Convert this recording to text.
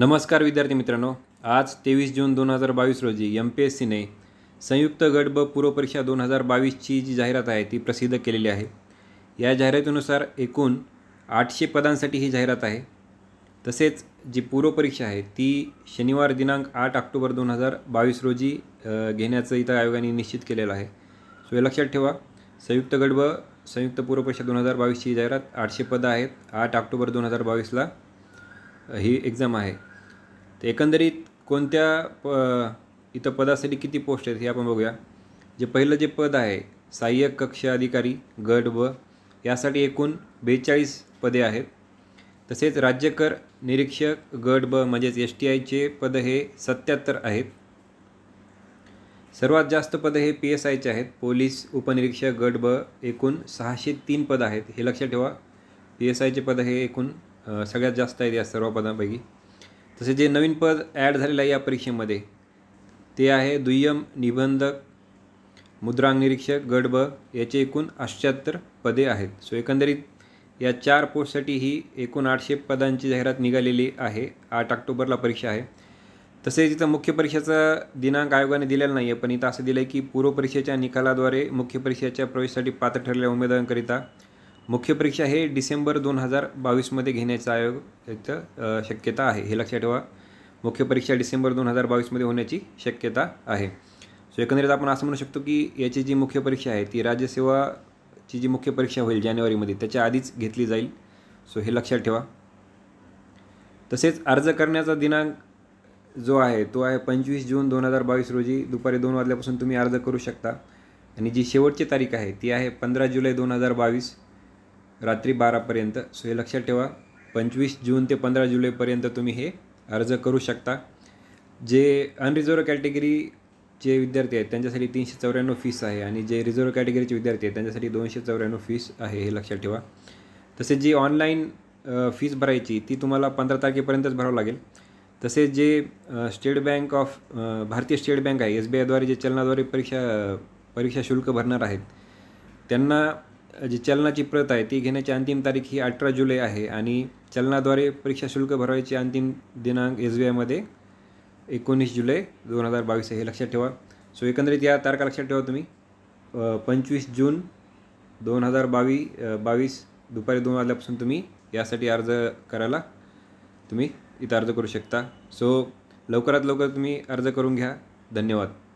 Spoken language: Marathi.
नमस्कार विद्यार्थी मित्रांनो आज तेवीस जून दोन हजार बावीस रोजी एम पी एस सीने संयुक्त गट ब पूर्वपरीक्षा दोन हजार बावीसची जी जाहिरात आहे ती प्रसिद्ध केलेली आहे या जाहिरातीनुसार एकूण आठशे पदांसाठी ही जाहिरात आहे तसेच जी पूर्वपरीक्षा आहे ती शनिवार दिनांक आठ ऑक्टोबर दोन हजार बावीस रोजी घेण्याचं इथं आयोगाने निश्चित केलेलं आहे सो हे लक्षात ठेवा संयुक्त गट ब संयुक्त पूर्वपरीक्षा दोन हजार बावीसची जाहिरात आठशे पदं आहेत आठ ऑक्टोबर दोन हजार बावीसला ही एक्झाम आहे तर एकंदरीत कोणत्या प इथं पदासाठी किती पोस्ट आहेत हे आपण बघूया जे पहिलं जे पद आहे सहाय्यक कक्ष अधिकारी गट व यासाठी एकूण बेचाळीस पदे आहेत तसेच राज्यकर निरीक्षक गट ब म्हणजेच एस टी आयचे पद हे सत्याहत्तर आहेत सर्वात जास्त पद हे पी एस आयचे आहेत पोलीस उपनिरीक्षक गट ब एकूण सहाशे तीन पद आहेत हे लक्षात ठेवा पी एस आयचे पद हे एकूण सगळ्यात जास्त आहेत या सर्व पदांपैकी तसे जे नवीन पद ॲड झालेलं आहे या परीक्षेमध्ये ते आहे दुय्यम निबंधक मुद्रांग निरीक्षक गड ब याचे एकूण अष्ट्याहत्तर पदे आहेत सो एकंदरीत या चार पोस्टसाठी ही एकूण आठशे पदांची जाहिरात निघालेली आहे आठ ऑक्टोबरला परीक्षा आहे तसेच इथं मुख्य परीक्षेचा दिनांक आयोगाने दिलेला नाही आहे पण इथं असं दिलं आहे की पूर्व निकालाद्वारे मुख्य परीक्षेच्या प्रवेशासाठी पात्र ठरलेल्या उमेदवारांकरिता मुख्य परीक्षा हे डिसेंबर दोन हजार बावीसमध्ये घेण्याचा आयोग याचं शक्यता आहे हे लक्षात ठेवा मुख्य परीक्षा डिसेंबर दोन हजार बावीसमध्ये होण्याची शक्यता आहे सो एकंदरीत आपण असं म्हणू शकतो की याची जी मुख्य परीक्षा आहे ती राज्यसेवाची जी मुख्य परीक्षा होईल जानेवारीमध्ये त्याच्या आधीच घेतली जाईल सो हे लक्षात ठेवा तसेच अर्ज करण्याचा दिनांक जो आहे तो आहे पंचवीस जून दोन हजार बावीस रोजी दुपारी दोन वाजल्यापासून तुम्ही अर्ज करू शकता आणि जी शेवटची तारीख आहे ती आहे पंधरा जुलै दोन हजार बावीस रात्री बारापर्यंत सो हे लक्षात ठेवा पंचवीस जून ते पंधरा जुलैपर्यंत तुम्ही हे अर्ज करू शकता जे अनरिझर्व कॅटेगरीचे विद्यार्थी आहेत त्यांच्यासाठी तीनशे चौऱ्याण्णव फीस आहे आणि जे रिझर्व कॅटेगरीचे विद्यार्थी आहेत त्यांच्यासाठी दोनशे चौऱ्याण्णव फीस आहे हे लक्षात ठेवा तसेच जी ऑनलाईन फीस भरायची ती तुम्हाला पंधरा तारखेपर्यंतच भरावं लागेल तसेच जे स्टेट बँक ऑफ भारतीय स्टेट बँक आहे एस बी आयद्वारे जे चलनाद्वारे परीक्षा परीक्षा शुल्क भरणार आहेत त्यांना जी चलनाची प्रत आहे ती घेण्याची अंतिम तारीख ही अठरा जुलै आहे आणि चलनाद्वारे परीक्षा शुल्क भरवायची अंतिम दिनांक एस बी आयमध्ये एकोणीस जुलै दोन हजार बावीस हे लक्षात ठेवा सो एकंदरीत या तारखा लक्षात ठेवा तुम्ही पंचवीस जून दोन हजार बावी बावीस दुपारी दोन वाजल्यापासून तुम्ही यासाठी अर्ज करायला तुम्ही इथं अर्ज करू शकता सो लवकरात लवकर तुम्ही अर्ज करून घ्या धन्यवाद